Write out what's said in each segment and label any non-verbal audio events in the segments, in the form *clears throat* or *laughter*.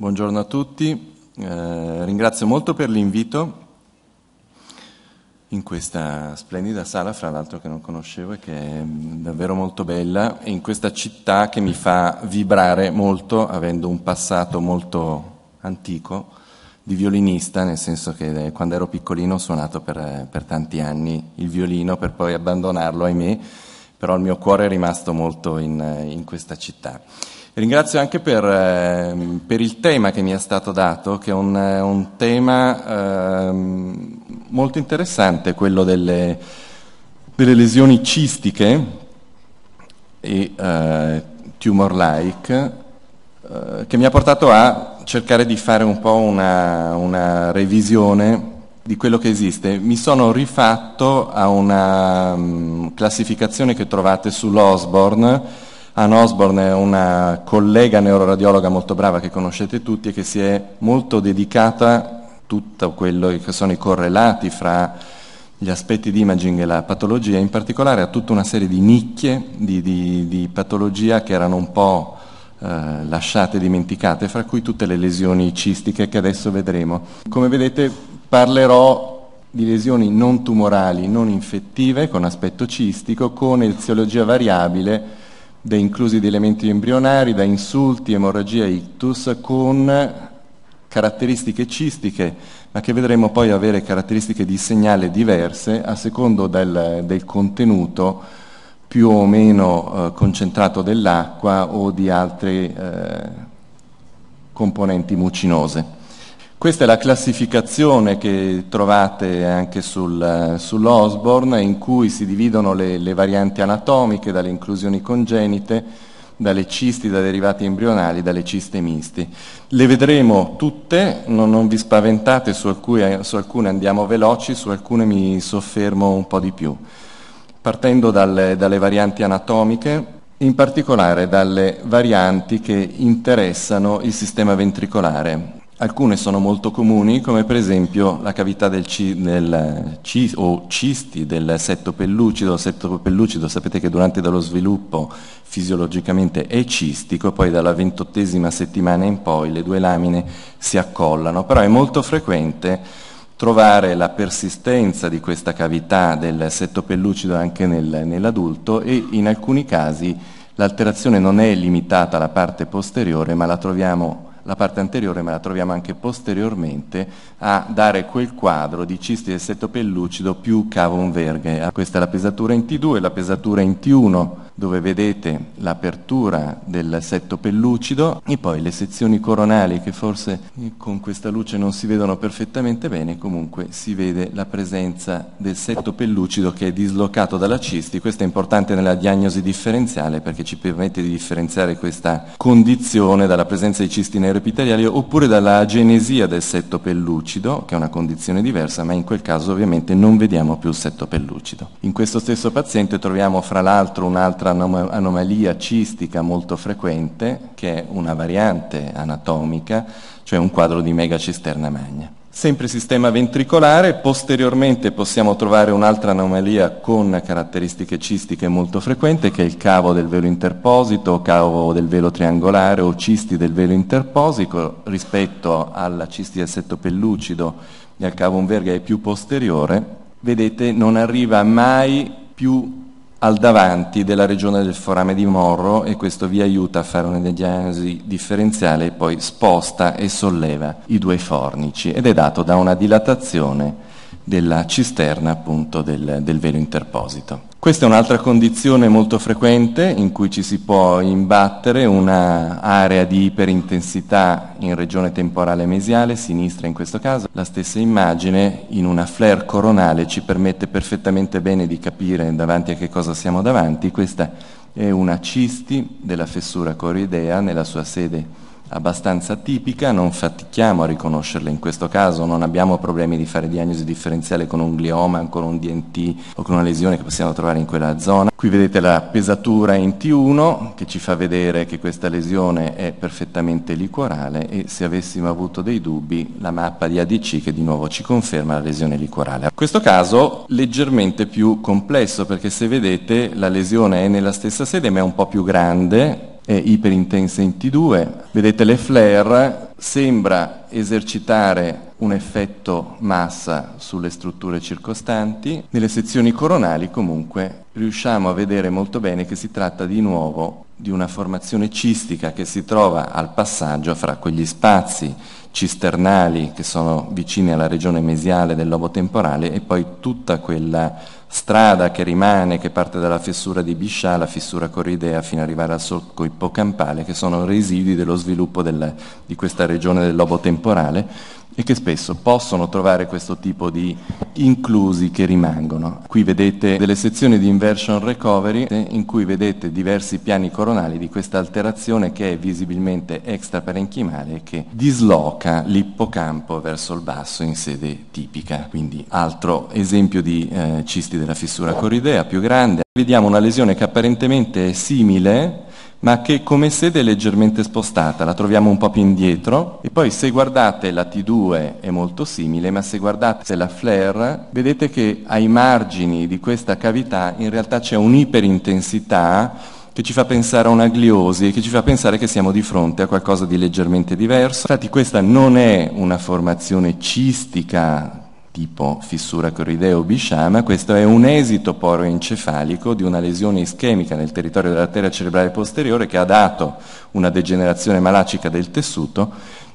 Buongiorno a tutti, eh, ringrazio molto per l'invito in questa splendida sala, fra l'altro che non conoscevo e che è davvero molto bella, e in questa città che mi fa vibrare molto, avendo un passato molto antico di violinista, nel senso che eh, quando ero piccolino ho suonato per, eh, per tanti anni il violino per poi abbandonarlo, ahimè, però il mio cuore è rimasto molto in, eh, in questa città. Ringrazio anche per, ehm, per, il tema che mi è stato dato, che è un, eh, un tema eh, molto interessante, quello delle, delle lesioni cistiche e eh, tumor-like, eh, che mi ha portato a cercare di fare un po' una, una revisione di quello che esiste. Mi sono rifatto a una um, classificazione che trovate sull'Osborne Ann Osborne è una collega neuroradiologa molto brava che conoscete tutti e che si è molto dedicata a tutto quello che sono i correlati fra gli aspetti di imaging e la patologia, in particolare a tutta una serie di nicchie di, di, di patologia che erano un po' eh, lasciate, dimenticate, fra cui tutte le lesioni cistiche che adesso vedremo. Come vedete parlerò di lesioni non tumorali, non infettive, con aspetto cistico, con eziologia variabile, da inclusi di elementi embrionari, da insulti, emorragia, ictus, con caratteristiche cistiche, ma che vedremo poi avere caratteristiche di segnale diverse a secondo del, del contenuto più o meno eh, concentrato dell'acqua o di altre eh, componenti mucinose. Questa è la classificazione che trovate anche sul, sull'Osborne in cui si dividono le, le varianti anatomiche dalle inclusioni congenite dalle cisti da derivati embrionali, dalle ciste misti. Le vedremo tutte, non, non vi spaventate, su alcune, su alcune, andiamo veloci, su alcune mi soffermo un po' di più. Partendo dalle, dalle varianti anatomiche, in particolare dalle varianti che interessano il sistema ventricolare, Alcune sono molto comuni, come per esempio la cavità del ci, del ci, o cisti del setto pellucido. Il setto pellucido sapete che durante lo sviluppo fisiologicamente è cistico, poi dalla ventottesima settimana in poi le due lamine si accollano, però è molto frequente trovare la persistenza di questa cavità del setto pellucido anche nel, nell'adulto e in alcuni casi l'alterazione non è limitata alla parte posteriore ma la troviamo la parte anteriore ma la troviamo anche posteriormente, a dare quel quadro di cisti del setto pellucido più cavum verghe. Questa è la pesatura in T2, la pesatura in T1 dove vedete l'apertura del setto pellucido e poi le sezioni coronali che forse eh, con questa luce non si vedono perfettamente bene, comunque si vede la presenza del setto pellucido che è dislocato dalla cisti, questo è importante nella diagnosi differenziale perché ci permette di differenziare questa condizione dalla presenza di cisti neuroepiteliali oppure dalla genesia del setto pellucido, che è una condizione diversa, ma in quel caso ovviamente non vediamo più il setto pellucido. In questo stesso paziente troviamo fra l'altro un'altra altra anomalia cistica molto frequente, che è una variante anatomica, cioè un quadro di megacisterna magna. Sempre sistema ventricolare, posteriormente possiamo trovare un'altra anomalia con caratteristiche cistiche molto frequente che è il cavo del velo interposito, cavo del velo triangolare o cisti del velo interposito rispetto alla cisti del setto pellucido e al cavo unverga è più posteriore. Vedete, non arriva mai più al davanti della regione del forame di Morro e questo vi aiuta a fare una diagnosi differenziale e poi sposta e solleva i due fornici ed è dato da una dilatazione della cisterna appunto del, del velo interposito. Questa è un'altra condizione molto frequente in cui ci si può imbattere un'area di iperintensità in regione temporale mesiale, sinistra in questo caso. La stessa immagine in una flare coronale ci permette perfettamente bene di capire davanti a che cosa siamo davanti. Questa è una cisti della fessura coroidea nella sua sede abbastanza tipica, non fatichiamo a riconoscerle in questo caso, non abbiamo problemi di fare diagnosi differenziale con un glioma, con un DNT o con una lesione che possiamo trovare in quella zona. Qui vedete la pesatura in T1 che ci fa vedere che questa lesione è perfettamente liquorale e se avessimo avuto dei dubbi la mappa di ADC che di nuovo ci conferma la lesione liquorale. In questo caso leggermente più complesso perché se vedete la lesione è nella stessa sede ma è un po' più grande è iperintensa in T2. Vedete le flare, sembra esercitare un effetto massa sulle strutture circostanti. Nelle sezioni coronali comunque riusciamo a vedere molto bene che si tratta di nuovo di una formazione cistica che si trova al passaggio fra quegli spazi cisternali che sono vicini alla regione mesiale del lobo temporale e poi tutta quella strada che rimane, che parte dalla fessura di Biscià, la fessura corridea, fino ad arrivare al solco ippocampale, che sono residui dello sviluppo del, di questa regione del lobo temporale, e che spesso possono trovare questo tipo di inclusi che rimangono. Qui vedete delle sezioni di inversion recovery eh, in cui vedete diversi piani coronali di questa alterazione che è visibilmente extraparenchimale e che disloca l'ippocampo verso il basso in sede tipica. Quindi altro esempio di eh, cisti della fissura coridea più grande. Vediamo una lesione che apparentemente è simile ma che come sede è leggermente spostata, la troviamo un po' più indietro e poi se guardate la T2 è molto simile, ma se guardate la flare vedete che ai margini di questa cavità in realtà c'è un'iperintensità che ci fa pensare a una gliosi, e che ci fa pensare che siamo di fronte a qualcosa di leggermente diverso. Infatti questa non è una formazione cistica tipo fissura corrideo bisciama, questo è un esito poroencefalico di una lesione ischemica nel territorio dell'arteria cerebrale posteriore che ha dato una degenerazione malacica del tessuto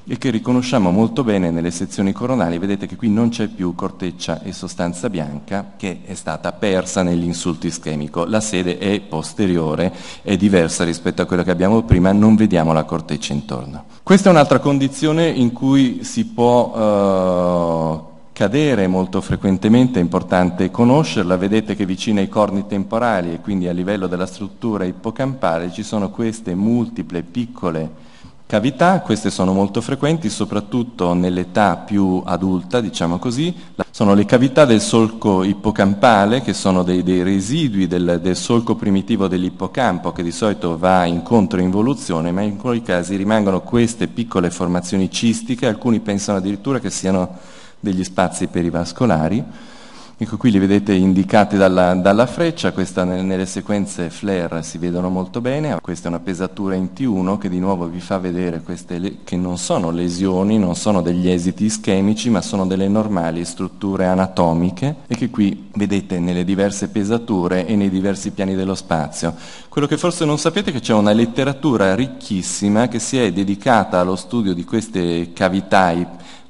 e che riconosciamo molto bene nelle sezioni coronali, vedete che qui non c'è più corteccia e sostanza bianca che è stata persa nell'insulto ischemico, la sede è posteriore, è diversa rispetto a quella che abbiamo prima, non vediamo la corteccia intorno. Questa è un'altra condizione in cui si può eh, cadere molto frequentemente, è importante conoscerla, vedete che vicino ai corni temporali e quindi a livello della struttura ippocampale ci sono queste multiple piccole cavità, queste sono molto frequenti soprattutto nell'età più adulta, diciamo così, sono le cavità del solco ippocampale che sono dei, dei residui del, del, solco primitivo dell'ippocampo che di solito va incontro in evoluzione, ma in quei casi rimangono queste piccole formazioni cistiche, alcuni pensano addirittura che siano degli spazi perivascolari. Ecco, qui li vedete indicati dalla, dalla freccia, questa, nelle sequenze flare si vedono molto bene, questa è una pesatura in T1 che di nuovo vi fa vedere queste che non sono lesioni, non sono degli esiti ischemici, ma sono delle normali strutture anatomiche e che qui vedete nelle diverse pesature e nei diversi piani dello spazio. Quello che forse non sapete è che c'è una letteratura ricchissima che si è dedicata allo studio di queste cavità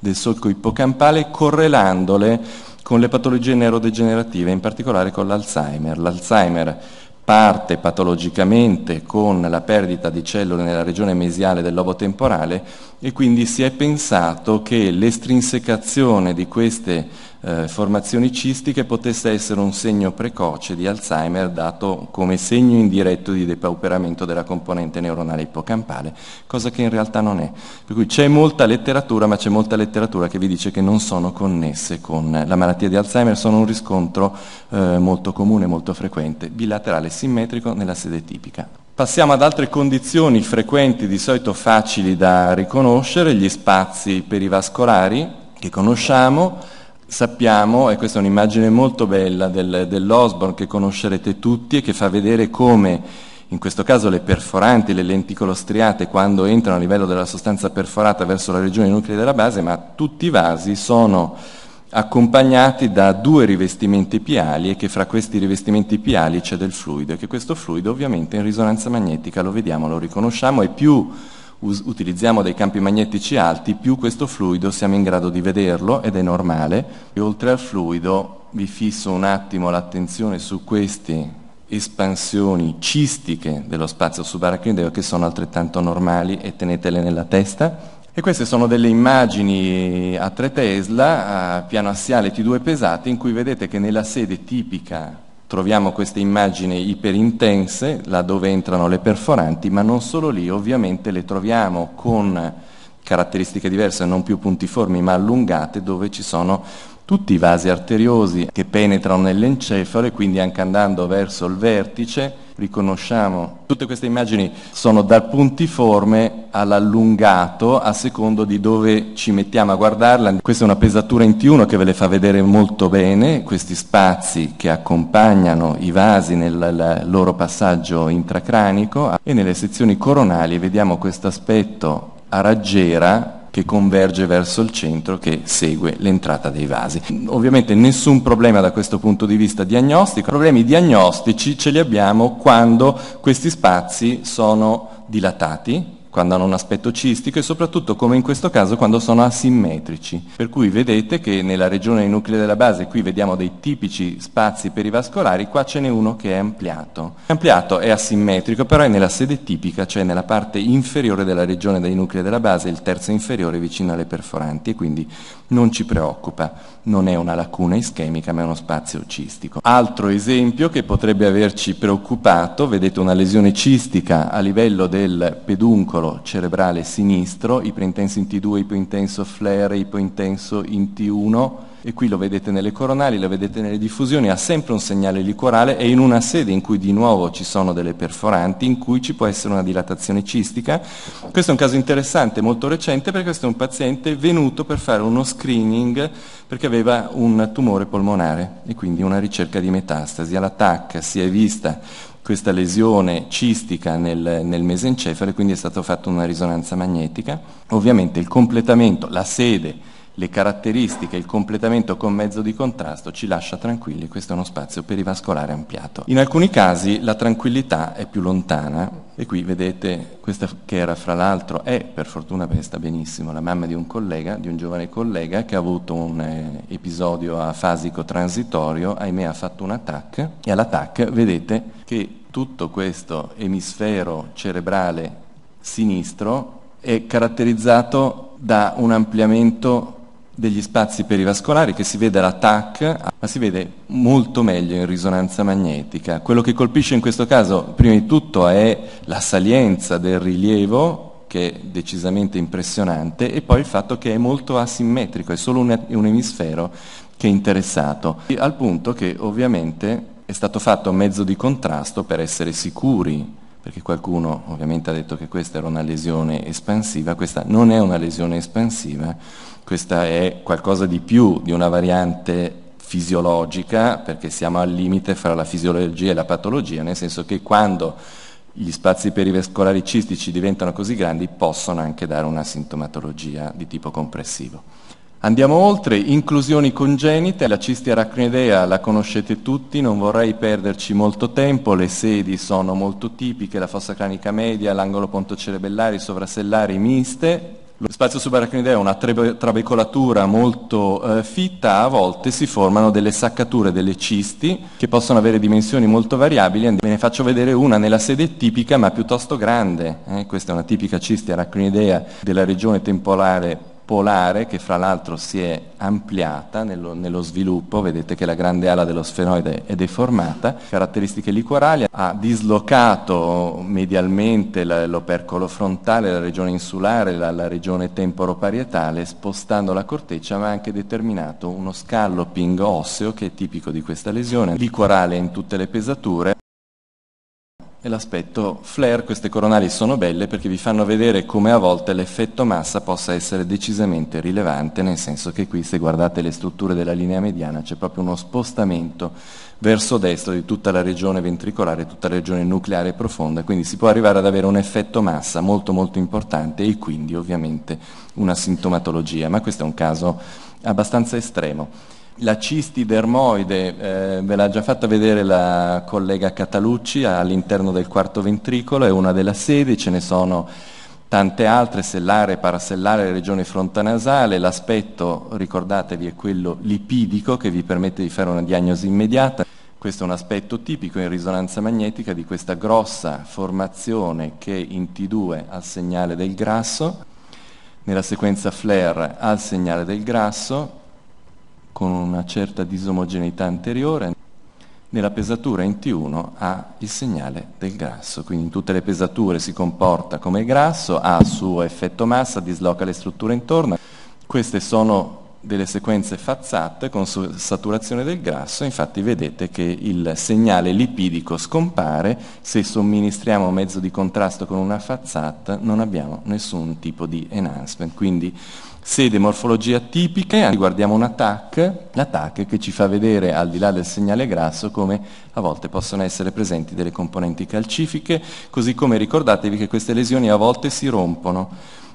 del solco ippocampale correlandole con le patologie neurodegenerative, in particolare con l'Alzheimer. L'Alzheimer parte patologicamente con la perdita di cellule nella regione mesiale del lobo temporale e quindi si è pensato che l'estrinsecazione di queste eh, formazioni cistiche potesse essere un segno precoce di Alzheimer dato come segno indiretto di depauperamento della componente neuronale ipocampale, cosa che in realtà non è. Per cui c'è molta letteratura, ma c'è molta letteratura che vi dice che non sono connesse con la malattia di Alzheimer, sono un riscontro eh, molto comune, molto frequente, bilaterale e simmetrico nella sede tipica. Passiamo ad altre condizioni frequenti, di solito facili da riconoscere, gli spazi perivascolari che conosciamo, sappiamo, e questa è un'immagine molto bella del, dell'Osborne che conoscerete tutti e che fa vedere come in questo caso le perforanti, le lenticolostriate, quando entrano a livello della sostanza perforata verso la regione nuclei della base, ma tutti i vasi sono accompagnati da due rivestimenti piali e che fra questi rivestimenti piali c'è del fluido e che questo fluido ovviamente in risonanza magnetica lo vediamo, lo riconosciamo e più us- utilizziamo dei campi magnetici alti, più questo fluido siamo in grado di vederlo ed è normale. E oltre al fluido vi fisso un attimo l'attenzione su queste espansioni cistiche dello spazio subarachnoideo che sono altrettanto normali e tenetele nella testa. E queste sono delle immagini a 3 Tesla, a piano assiale T2 pesate, in cui vedete che nella sede tipica Troviamo queste immagini iperintense, laddove entrano le perforanti, ma non solo lì, ovviamente le troviamo con caratteristiche diverse, non più puntiformi ma allungate, dove ci sono tutti i vasi arteriosi che penetrano nell'encefalo e quindi anche andando verso il vertice riconosciamo. Tutte queste immagini sono dal puntiforme all'allungato a secondo di dove ci mettiamo a guardarla. Questa è una pesatura in T1 che ve le fa vedere molto bene, questi spazi che accompagnano i vasi nel loro passaggio intracranico e nelle sezioni coronali vediamo questo aspetto a raggiera che converge verso il centro che segue l'entrata dei vasi. Ovviamente nessun problema da questo punto di vista diagnostico, problemi diagnostici ce li abbiamo quando questi spazi sono dilatati, quando hanno un aspetto cistico e soprattutto come in questo caso quando sono asimmetrici. Per cui vedete che nella regione dei nuclei della base qui vediamo dei tipici spazi perivascolari, qua ce n'è uno che è ampliato. Ampliato è asimmetrico, però è nella sede tipica, cioè nella parte inferiore della regione dei nuclei della base, il terzo inferiore vicino alle perforanti e quindi non ci preoccupa, non è una lacuna ischemica ma è uno spazio cistico. Altro esempio che potrebbe averci preoccupato, vedete una lesione cistica a livello del peduncolo cerebrale sinistro, iperintenso in T2, ipointenso flare, ipointenso in T1, e qui lo vedete nelle coronali, lo vedete nelle diffusioni, ha sempre un segnale licorale e in una sede in cui di nuovo ci sono delle perforanti, in cui ci può essere una dilatazione cistica. Questo è un caso interessante, molto recente, perché questo è un paziente venuto per fare uno screening perché aveva un tumore polmonare e quindi una ricerca di metastasi. All'attacca si è vista questa lesione cistica nel, nel mesencefale, quindi è stata fatta una risonanza magnetica. Ovviamente il completamento, la sede, le caratteristiche, il completamento con mezzo di contrasto ci lascia tranquilli, questo è uno spazio perivascolare ampliato. In alcuni casi la tranquillità è più lontana e qui vedete questa che era fra l'altro, è per fortuna perché sta benissimo, la mamma di un collega, di un giovane collega che ha avuto un eh, episodio afasico transitorio, ahimè ha fatto un attack e all'attack vedete che tutto questo emisfero cerebrale sinistro è caratterizzato da un ampliamento degli spazi perivascolari che si vede la TAC, ma si vede molto meglio in risonanza magnetica. Quello che colpisce in questo caso, prima di tutto, è la salienza del rilievo, che è decisamente impressionante, e poi il fatto che è molto asimmetrico, è solo un, un emisfero che è interessato, al punto che ovviamente è stato fatto mezzo di contrasto per essere sicuri perché qualcuno ovviamente ha detto che questa era una lesione espansiva, questa non è una lesione espansiva, questa è qualcosa di più di una variante fisiologica, perché siamo al limite fra la fisiologia e la patologia, nel senso che quando gli spazi perivescolari cistici diventano così grandi possono anche dare una sintomatologia di tipo compressivo. Andiamo oltre, inclusioni congenite, la cisti aracnoidea la conoscete tutti, non vorrei perderci molto tempo, le sedi sono molto tipiche, la fossa cranica media, l'angolo pontocerebellare, i sovrasellari miste, lo spazio subaracnoideo è una trabecolatura molto eh, fitta, a volte si formano delle saccature, delle cisti, che possono avere dimensioni molto variabili, ve ne faccio vedere una nella sede tipica ma piuttosto grande, eh? questa è una tipica cisti aracnoidea della regione temporale polare che fra l'altro si è ampliata nello, nello, sviluppo, vedete che la grande ala dello sfenoide è deformata, caratteristiche liquorali, ha dislocato medialmente la, l'opercolo frontale, la regione insulare, la, la regione temporoparietale, spostando la corteccia ma ha anche determinato uno scalloping osseo che è tipico di questa lesione, liquorale in tutte le pesature, e l'aspetto flare, queste coronali sono belle perché vi fanno vedere come a volte l'effetto massa possa essere decisamente rilevante, nel senso che qui se guardate le strutture della linea mediana c'è proprio uno spostamento verso destra di tutta la regione ventricolare, tutta la regione nucleare profonda, quindi si può arrivare ad avere un effetto massa molto molto importante e quindi ovviamente una sintomatologia, ma questo è un caso abbastanza estremo. La cisti dermoide, eh, ve l'ha già fatta vedere la collega Catalucci, all'interno del quarto ventricolo, è una della sedi, ce ne sono tante altre, sellare, parasellare, regione frontanasale, l'aspetto, ricordatevi, è quello lipidico che vi permette di fare una diagnosi immediata. Questo è un aspetto tipico in risonanza magnetica di questa grossa formazione che in T2 ha il segnale del grasso, nella sequenza flare ha il segnale del grasso, con una certa disomogeneità anteriore, nella pesatura in T1 ha il segnale del grasso, quindi in tutte le pesature si comporta come il grasso, ha il suo effetto massa, disloca le strutture intorno. Queste sono delle sequenze fazzate con saturazione del grasso, infatti vedete che il segnale lipidico scompare, se somministriamo mezzo di contrasto con una fazzata non abbiamo nessun tipo di enhancement, quindi sede morfologia tipiche, ah, guardiamo un attack, l'attack che ci fa vedere al di là del segnale grasso come a volte possono essere presenti delle componenti calcifiche, così come ricordatevi che queste lesioni a volte si rompono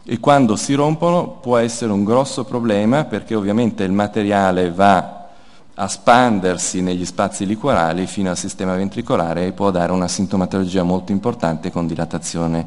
e quando si rompono può essere un grosso problema perché ovviamente il materiale va a spandersi negli spazi liquorali fino al sistema ventricolare e può dare una sintomatologia molto importante con dilatazione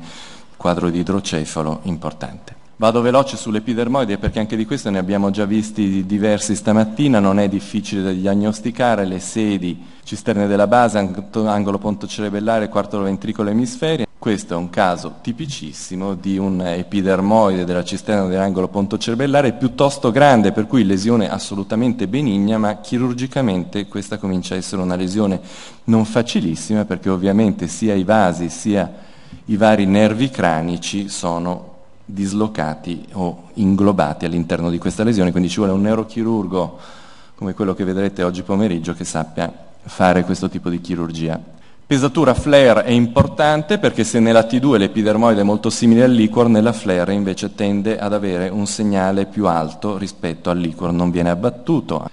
quadro di idrocefalo importante. Vado veloce sull'epidermoide perché anche di questo ne abbiamo già visti diversi stamattina, non è difficile da diagnosticare, le sedi, cisterne della base, angolo pontocerebellare, quarto ventricolo emisferia. Questo è un caso tipicissimo di un epidermoide della cisterna dell'angolo pontocerebellare piuttosto grande, per cui lesione assolutamente benigna, ma chirurgicamente questa comincia a essere una lesione non facilissima perché ovviamente sia i vasi sia i vari nervi cranici sono dislocati o inglobati all'interno di questa lesione, quindi ci vuole un neurochirurgo come quello che vedrete oggi pomeriggio che sappia fare questo tipo di chirurgia. Pesatura flare è importante perché se nella T2 l'epidermoide è molto simile al liquor, nella flare invece tende ad avere un segnale più alto rispetto al liquor, non viene abbattuto.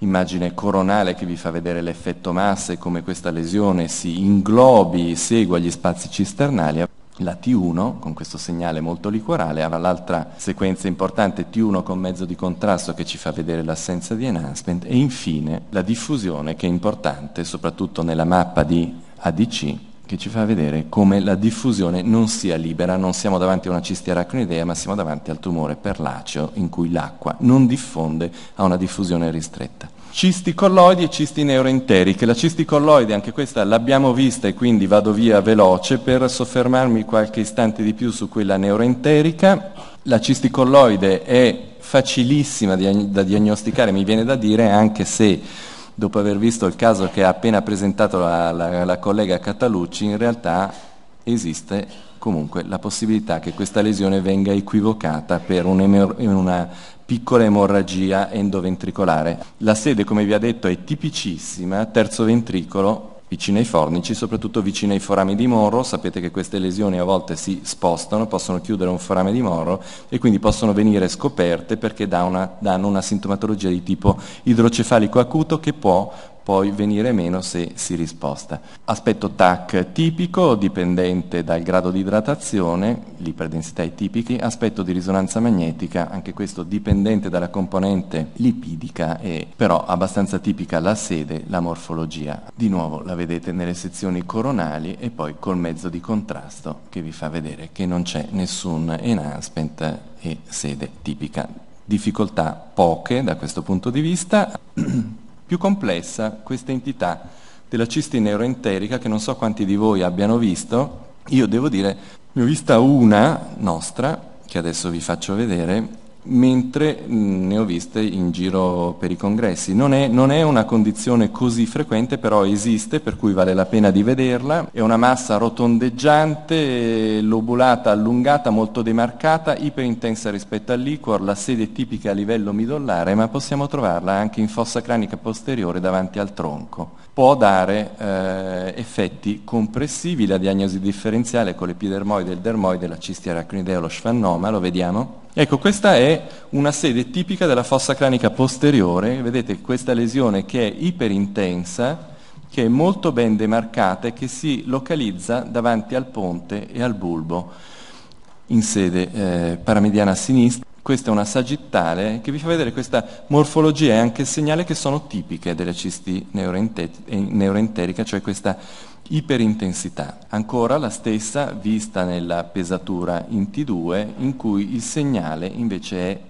Immagine coronale che vi fa vedere l'effetto masse, come questa lesione si inglobi, segua gli spazi cisternali la T1 con questo segnale molto liquorale, aveva l'altra sequenza importante T1 con mezzo di contrasto che ci fa vedere l'assenza di enhancement e infine la diffusione che è importante soprattutto nella mappa di ADC che ci fa vedere come la diffusione non sia libera, non siamo davanti a una cistia arachnidea, ma siamo davanti al tumore perlaceo in cui l'acqua non diffonde a una diffusione ristretta cisti colloidi e cisti neuroenteriche. La cisti colloide, anche questa l'abbiamo vista e quindi vado via veloce per soffermarmi qualche istante di più su quella neuroenterica. La cisti colloide è facilissima da diagnosticare, mi viene da dire, anche se dopo aver visto il caso che ha appena presentato la, la, la collega Catalucci, in realtà esiste comunque la possibilità che questa lesione venga equivocata per una piccola emorragia endoventricolare. La sede, come vi ho detto, è tipicissima, terzo ventricolo, vicino ai fornici, soprattutto vicino ai forami di morro, sapete che queste lesioni a volte si spostano, possono chiudere un forame di morro e quindi possono venire scoperte perché danno una sintomatologia di tipo idrocefalico acuto che può poi venire meno se si risposta. Aspetto TAC tipico, dipendente dal grado di idratazione, l'iperdensità è tipica, aspetto di risonanza magnetica, anche questo dipendente dalla componente lipidica e però abbastanza tipica la sede, la morfologia. Di nuovo la vedete nelle sezioni coronali e poi col mezzo di contrasto che vi fa vedere che non c'è nessun enhancement e sede tipica. Difficoltà poche da questo punto di vista. *clears throat* più complessa questa entità della cisti neuroenterica che non so quanti di voi abbiano visto, io devo dire, ne ho vista una nostra, che adesso vi faccio vedere, mentre mm, ne ho viste in giro per i congressi. Non è, non è, una condizione così frequente, però esiste, per cui vale la pena di vederla. È una massa rotondeggiante, lobulata, allungata, molto demarcata, iperintensa rispetto al liquor, la sede è tipica a livello midollare, ma possiamo trovarla anche in fossa cranica posteriore davanti al tronco può dare eh, effetti compressivi, la diagnosi differenziale con l'epidermoide, il dermoide, la cisti aracnidea, lo sfannoma, lo vediamo. Ecco, questa è una sede tipica della fossa cranica posteriore, vedete questa lesione che è iperintensa, che è molto ben demarcata e che si localizza davanti al ponte e al bulbo in sede eh, paramediana sinistra. Questa è una sagittale che vi fa vedere questa morfologia e anche il segnale che sono tipiche delle cisti eh, neuroenteriche, cioè questa iperintensità. Ancora la stessa vista nella pesatura in T2 in cui il segnale invece è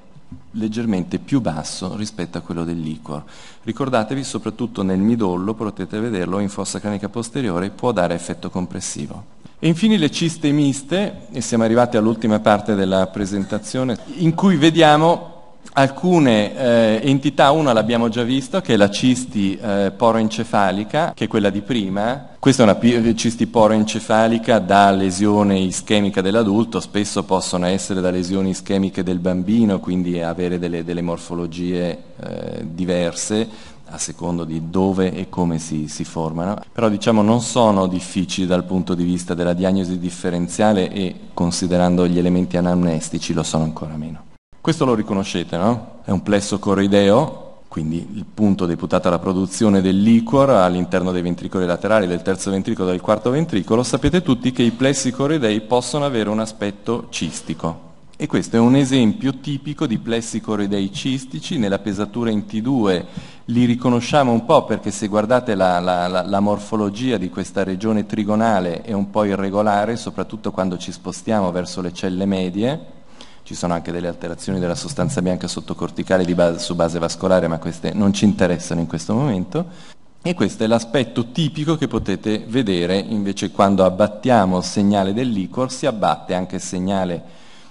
leggermente più basso rispetto a quello del liquor. Ricordatevi soprattutto nel midollo, potete vederlo in fossa cranica posteriore, può dare effetto compressivo. E infine le ciste miste, e siamo arrivati all'ultima parte della presentazione, in cui vediamo alcune eh, entità, una l'abbiamo già vista, che è la cisti eh, poroencefalica, che è quella di prima. Questa è una cisti poroencefalica da lesione ischemica dell'adulto, spesso possono essere da lesioni ischemiche del bambino, quindi avere delle, delle morfologie eh, diverse a secondo di dove e come si, si, formano, però diciamo non sono difficili dal punto di vista della diagnosi differenziale e considerando gli elementi anamnestici lo sono ancora meno. Questo lo riconoscete, no? È un plesso coroideo, quindi il punto deputato alla produzione del liquor all'interno dei ventricoli laterali del terzo ventricolo e del quarto ventricolo, sapete tutti che i plessi coroidei possono avere un aspetto cistico. E questo è un esempio tipico di plessi coroidei cistici nella pesatura in T2 li riconosciamo un po' perché se guardate la, la, la, morfologia di questa regione trigonale è un po' irregolare, soprattutto quando ci spostiamo verso le celle medie, ci sono anche delle alterazioni della sostanza bianca sottocorticale base, su base vascolare, ma queste non ci interessano in questo momento. E questo è l'aspetto tipico che potete vedere invece quando abbattiamo il segnale del liquor, si abbatte anche il segnale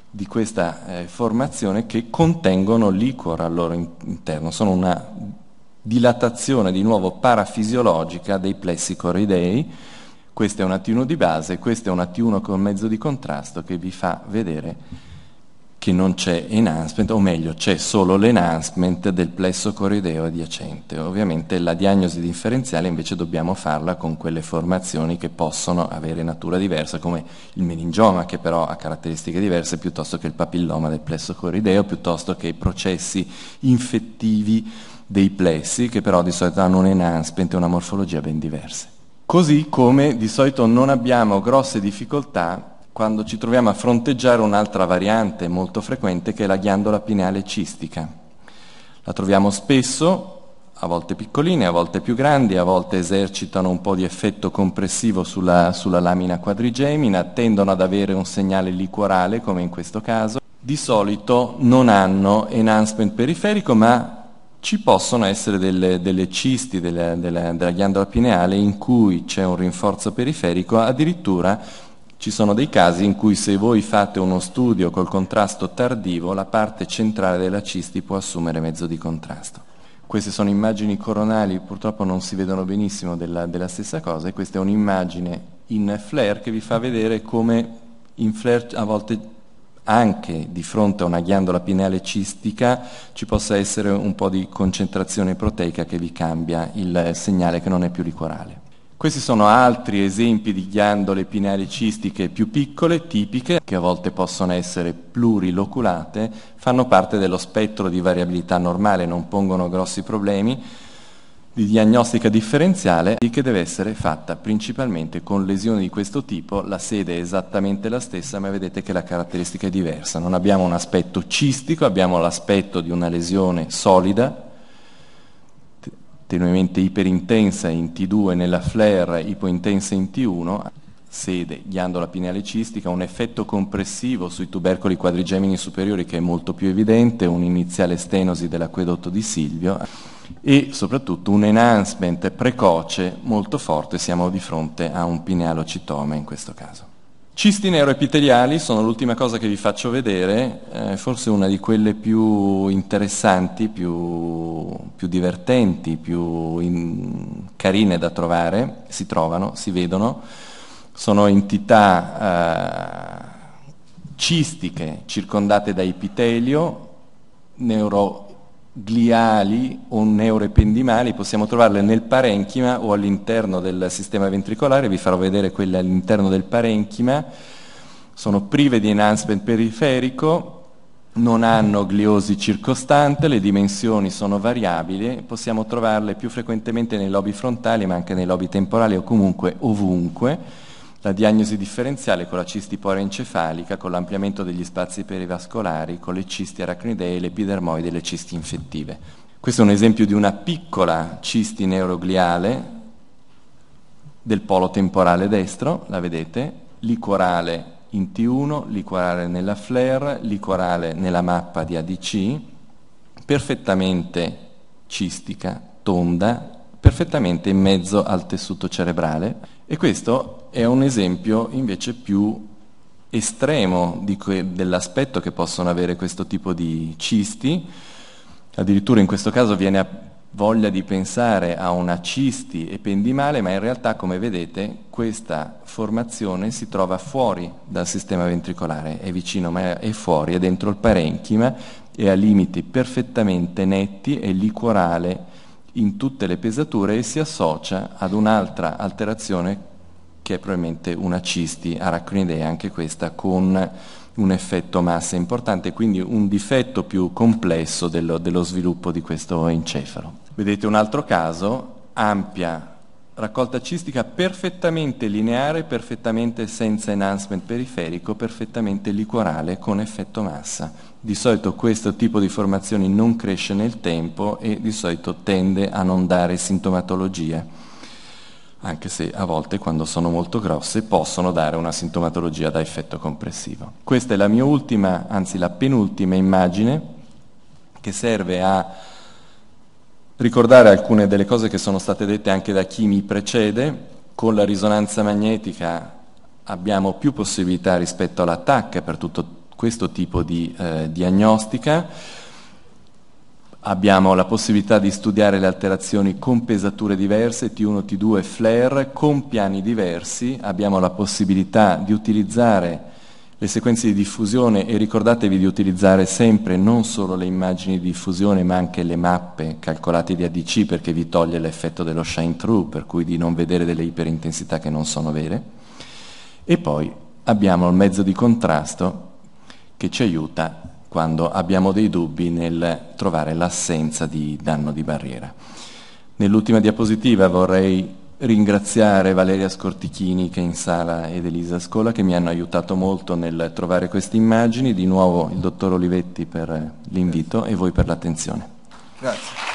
di questa eh, formazione che contengono liquor al loro interno, sono una dilatazione di nuovo parafisiologica dei plessicoridei. Questo è un T1 di base, questo è un T1 con mezzo di contrasto che vi fa vedere che non c'è enhancement, o meglio c'è solo l'enhancement del plesso corideo adiacente. Ovviamente la diagnosi differenziale invece dobbiamo farla con quelle formazioni che possono avere natura diversa, come il meningioma che però ha caratteristiche diverse, piuttosto che il papilloma del plesso corideo, piuttosto che i processi infettivi dei plessi che però di solito hanno un enhancement e una morfologia ben diverse. Così come di solito non abbiamo grosse difficoltà quando ci troviamo a fronteggiare un'altra variante molto frequente che è la ghiandola pineale cistica. La troviamo spesso, a volte piccoline, a volte più grandi, a volte esercitano un po' di effetto compressivo sulla, sulla lamina quadrigemina, tendono ad avere un segnale liquorale come in questo caso. Di solito non hanno enhancement periferico ma ci possono essere delle, delle cisti delle, delle, della ghiandola pineale in cui c'è un rinforzo periferico, addirittura ci sono dei casi in cui se voi fate uno studio col contrasto tardivo, la parte centrale della cisti può assumere mezzo di contrasto. Queste sono immagini coronali, purtroppo non si vedono benissimo della, della stessa cosa, e questa è un'immagine in flare che vi fa vedere come in flare a volte anche di fronte a una ghiandola pineale cistica ci possa essere un po' di concentrazione proteica che vi cambia il segnale che non è più licorale. Questi sono altri esempi di ghiandole pineali cistiche più piccole, tipiche, che a volte possono essere pluriloculate, fanno parte dello spettro di variabilità normale, non pongono grossi problemi, di diagnostica differenziale che deve essere fatta principalmente con lesioni di questo tipo, la sede è esattamente la stessa ma vedete che la caratteristica è diversa, non abbiamo un aspetto cistico, abbiamo l'aspetto di una lesione solida, tenuemente iperintensa in T2 nella flare, ipointensa in T1, sede, ghiandola pineale cistica, un effetto compressivo sui tubercoli quadrigemini superiori che è molto più evidente, un'iniziale stenosi dell'acquedotto di Silvio e soprattutto un enhancement precoce molto forte, siamo di fronte a un pinealocitoma in questo caso. Cisti neuroepiteliali sono l'ultima cosa che vi faccio vedere, eh, forse una di quelle più interessanti, più, più divertenti, più in, carine da trovare, si trovano, si vedono, sono entità eh, cistiche circondate da epitelio, neuro gliali o neuroependimali possiamo trovarle nel parenchima o all'interno del sistema ventricolare, vi farò vedere quelle all'interno del parenchima, sono prive di enhancement periferico, non hanno gliosi circostante, le dimensioni sono variabili, possiamo trovarle più frequentemente nei lobi frontali ma anche nei lobi temporali o comunque ovunque la diagnosi differenziale con la cisti encefalica, con l'ampliamento degli spazi perivascolari, con le cisti aracnidee, le epidermoide e le cisti infettive. Questo è un esempio di una piccola cisti neurogliale del polo temporale destro, la vedete, licorale in T1, licorale nella flare, licorale nella mappa di ADC, perfettamente cistica, tonda, perfettamente in mezzo al tessuto cerebrale e questo è un esempio invece più estremo que- dell'aspetto che possono avere questo tipo di cisti. Addirittura in questo caso viene a- voglia di pensare a una cisti ependimale, ma in realtà, come vedete, questa formazione si trova fuori dal sistema ventricolare, è vicino ma è fuori, è dentro il parenchima e ha limiti perfettamente netti e liquorale in tutte le pesature e si associa ad un'altra alterazione che è probabilmente una cisti arachnidea, anche questa con un effetto massa importante, quindi un difetto più complesso dello, dello sviluppo di questo encefalo. Vedete un altro caso, ampia raccolta cistica perfettamente lineare, perfettamente senza enhancement periferico, perfettamente liquorale con effetto massa. Di solito questo tipo di formazioni non cresce nel tempo e di solito tende a non dare sintomatologia anche se a volte quando sono molto grosse possono dare una sintomatologia da effetto compressivo. Questa è la mia ultima, anzi la penultima immagine che serve a ricordare alcune delle cose che sono state dette anche da chi mi precede. Con la risonanza magnetica abbiamo più possibilità rispetto all'attacca per tutto questo tipo di eh, diagnostica abbiamo la possibilità di studiare le alterazioni con pesature diverse, T1, T2, e flare, con piani diversi, abbiamo la possibilità di utilizzare le sequenze di diffusione e ricordatevi di utilizzare sempre non solo le immagini di diffusione ma anche le mappe calcolate di ADC perché vi toglie l'effetto dello shine through, per cui di non vedere delle iperintensità che non sono vere. E poi abbiamo il mezzo di contrasto che ci aiuta quando abbiamo dei dubbi nel trovare l'assenza di danno di barriera. Nell'ultima diapositiva vorrei ringraziare Valeria Scortichini che è in sala ed Elisa Scola che mi hanno aiutato molto nel trovare queste immagini, di nuovo il dottor Olivetti per l'invito e voi per l'attenzione. Grazie.